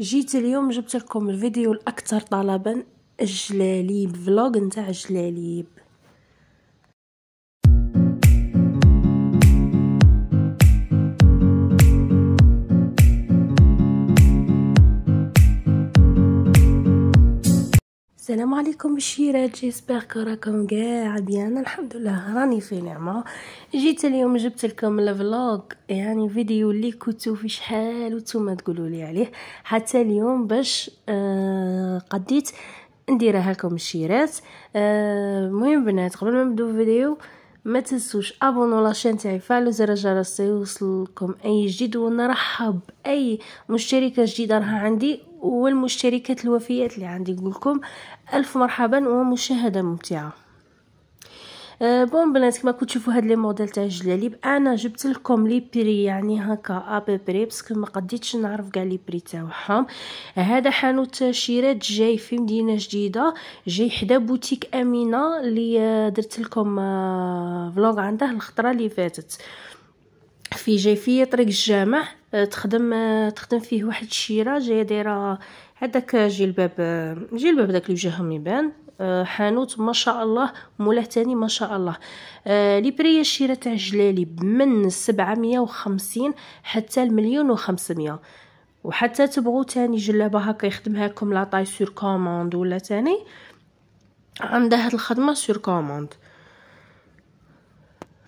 جيت اليوم جبت لكم الفيديو الاكثر طلبا الجلاليب فلوغ نتاع الجلاليب السلام عليكم الشيرات جيسبر راكم كاع بيان الحمد لله راني في نعمه جيت اليوم جبت لكم الفلوغ يعني فيديو اللي كنتو في شحال وانتم تقولوا لي عليه حتى اليوم باش آه قديت نديرها لكم الشيرات آه، المهم آه بنات قبل ما نبداو الفيديو ما تنسوش ابونوا لاشين تاعي فعلوا زر الجرس يوصلكم اي جديد ونرحب اي مشتركه جديده راها عندي والمشتركات الوفيات اللي عندي نقولكم الف مرحبا ومشاهده ممتعه أه، بون بنات كما كنتو تشوفوا هاد لي موديل تاع الجلاليب انا جبت لكم لي بري يعني هكا بري باسكو ما قديتش نعرف كاع لي بري تاعهم هذا حانوت شيرات جاي في مدينه جديده جاي حدا بوتيك امينه اللي أه، درت لكم أه، فلوغ عنده الخطره اللي فاتت في جاي في طريق الجامع تخدم تخدم فيه واحد الشيره جايه دايره هذاك جلباب جلباب داك اللي وجههم يبان آه، حانوت ما شاء الله مولاه تاني ما شاء الله آه، لي بري الشراء تاع جلالي من 750 حتى المليون و500 وحتى تبغوا تاني جلابه هكا يخدمها لكم لا طاي سور كوموند ولا تاني عندها هاد الخدمه سور كوموند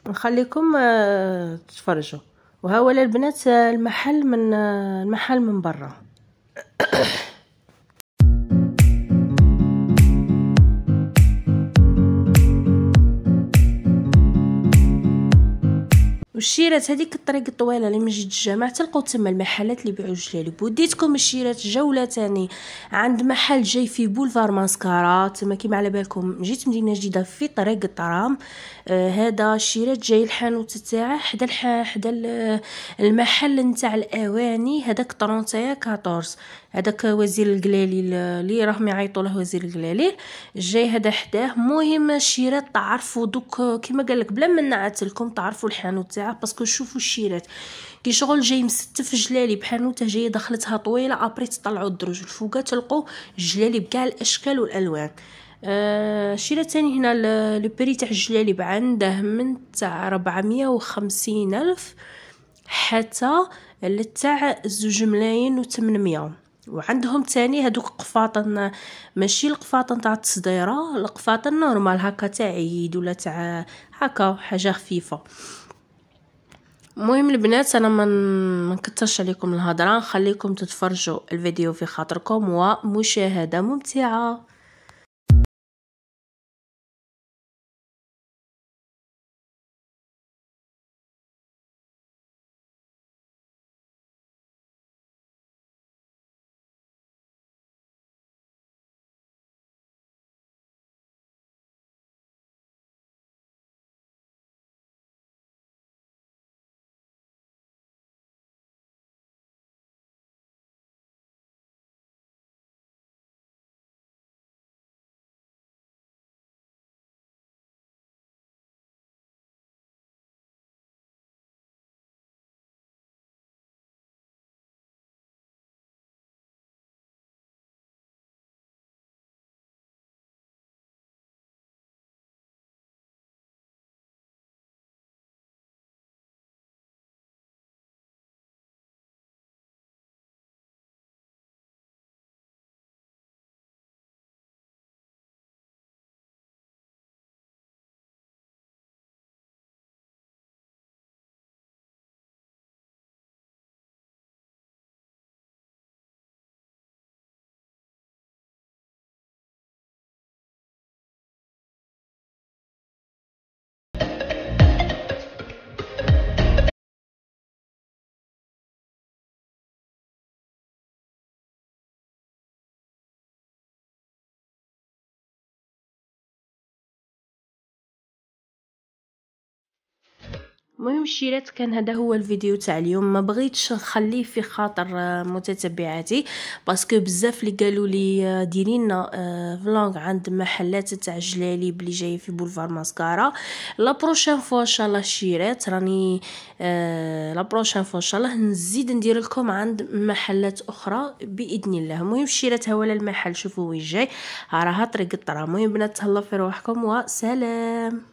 نخليكم آه، تفرجوا وها ولا البنات المحل من المحل من برا الشيرات هذيك الطريق الطويله اللي من جد الجامع تلقاو تما المحلات اللي بيعوا الجلاليب وديتكم الشيرات جوله تاني عند محل جاي في بولفار ماسكارا تما كيما على بالكم جيت مدينه جديده في طريق الطرام آه هذا الشيرات جاي الحانوت تاعه حدا حدا المحل نتاع الاواني هذاك طرونتايا هذاك وزير القلالي اللي راهم يعيطوا له وزير القلالي جاي هذا حداه مهم الشيرات تعرفوا دوك كيما قال لك بلا ما نعت لكم تعرفوا الحانوت تاعه باسكو شوفوا الشيرات كي شغل جاي مستف جلالي بحال نوته جايه دخلتها طويله ابري تطلعوا الدروج الفوقه تلقوا جلالي بكاع الاشكال والالوان آه شيرة تاني هنا لو بري تاع الجلالب عنده من تاع 450 الف حتى لتاع زوج ملايين و 800 وعندهم تاني هادوك قفاطن ماشي القفاطن تاع التصديره القفاطن نورمال هكا تاع عيد ولا تاع هكا حاجه خفيفه مهم البنات انا ما نكثرش عليكم الهضره نخليكم تتفرجوا الفيديو في خاطركم ومشاهده ممتعه مهم الشيرات كان هذا هو الفيديو تاع اليوم ما بغيتش نخليه في خاطر آه، متتبعاتي باسكو بزاف اللي قالوا لي آه، ديري لنا فلونغ آه، عند محلات تاع جلالي بلي جايه في بولفار ماسكارا لا بروشين فوا ان شاء الله الشيرات راني لا بروشين فوا ان شاء الله نزيد ندير لكم عند محلات اخرى باذن الله مهم الشيرات هو المحل شوفوا وين جاي راها طريق الطرا مهم بنات تهلاو في روحكم وسلام